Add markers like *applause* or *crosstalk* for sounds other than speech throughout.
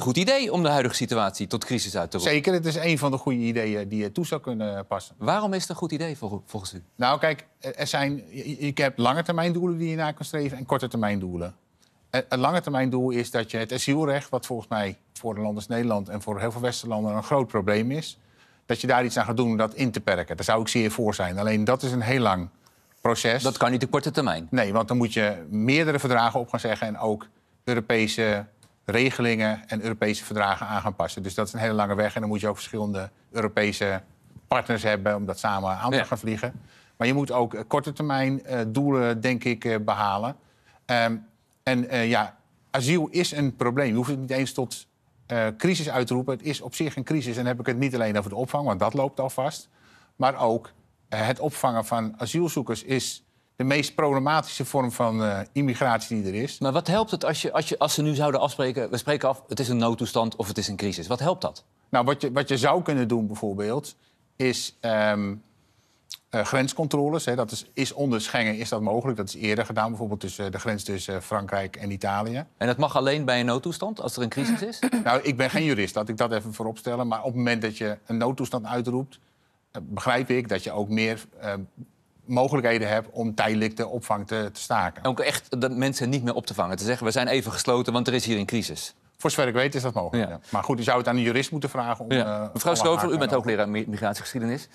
een goed idee om de huidige situatie tot crisis uit te roepen. Zeker, het is een van de goede ideeën die je toe zou kunnen passen. Waarom is het een goed idee volgens u? Nou, kijk, er zijn, ik heb lange termijn doelen die je na kan streven en korte termijn doelen. Een lange termijn doel is dat je het asielrecht, wat volgens mij voor de land als Nederland en voor heel veel Westerlanden een groot probleem is, dat je daar iets aan gaat doen om dat in te perken. Daar zou ik zeer voor zijn. Alleen dat is een heel lang proces. Dat kan niet op korte termijn. Nee, want dan moet je meerdere verdragen op gaan zeggen en ook Europese regelingen en Europese verdragen aan gaan passen. Dus dat is een hele lange weg. En dan moet je ook verschillende Europese partners hebben om dat samen aan te gaan vliegen. Maar je moet ook eh, korte termijn eh, doelen, denk ik, eh, behalen. Ehm, en ja, asiel is een probleem. Je hoeft het niet eens tot crisis uit te roepen. Het is op zich een crisis. En dan heb ik het niet alleen over de opvang, want dat loopt al vast. Maar ook het opvangen van asielzoekers is de meest problematische vorm van eh, immigratie die er is. Maar wat helpt het als, je, als, je, als ze nu zouden afspreken... we spreken af, het is een noodtoestand of het is een crisis. Wat helpt dat? Nou, wat je, wat je zou kunnen doen bijvoorbeeld... is ehm, eh, grenscontroles. Hè, dat is, is onder Schengen is dat mogelijk. Dat is eerder gedaan, bijvoorbeeld tussen eh, de grens tussen Frankrijk en Italië. En dat mag alleen bij een noodtoestand, als er een crisis is? *clears throat* nou, ik ben geen jurist, laat ik dat even vooropstellen. Maar op het moment dat je een noodtoestand uitroept... begrijp ik dat je ook meer mogelijkheden heb om tijdelijk de opvang te, te staken. Ook echt dat mensen niet meer op te vangen. Te zeggen, we zijn even gesloten, want er is hier een crisis. Voor zover ik weet is dat mogelijk. Ja. Maar goed, je zou het aan een jurist moeten vragen. Om, ja. Eh, Mevrouw Slover, u bent ook leraar migratiegeschiedenis.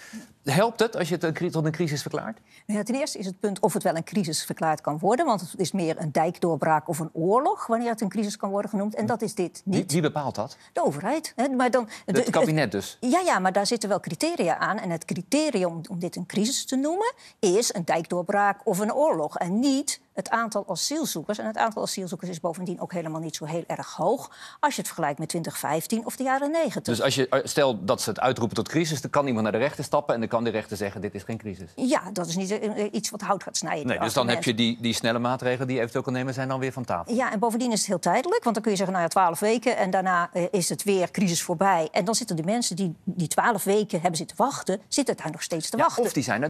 Helpt het als je het tot een crisis verklaart? Nou ja, ten eerste is het punt of het wel een crisis verklaard kan worden. Want het is meer een dijkdoorbraak of een oorlog wanneer het een crisis kan worden genoemd. En dat is dit niet. Wie, bepaalt dat? De overheid. Maar dan, het kabinet dus? ja, ja, maar daar zitten wel criteria aan. En het criterium om dit een crisis te noemen is een dijkdoorbraak of een oorlog. En niet het aantal asielzoekers. En het aantal asielzoekers is bovendien ook helemaal niet zo heel erg hoog... als je het vergelijkt met 2015 of de jaren 90. Dus als je, eh, stel dat ze het uitroepen tot crisis... dan kan iemand naar de rechter stappen... en van de rechter zeggen, dit is geen crisis. Ja, dat is niet eh, eh, iets wat hout gaat snijden. Nee, dus dan heb je die, die snelle maatregelen die je eventueel kan nemen, zijn dan weer van tafel. Ja, en bovendien is het heel tijdelijk. Want dan kun je zeggen, nou ja, twaalf weken en daarna eh, is het weer crisis voorbij. En dan zitten de mensen die die twaalf weken hebben zitten wachten, zitten daar nog steeds te ja, wachten. Of die zijn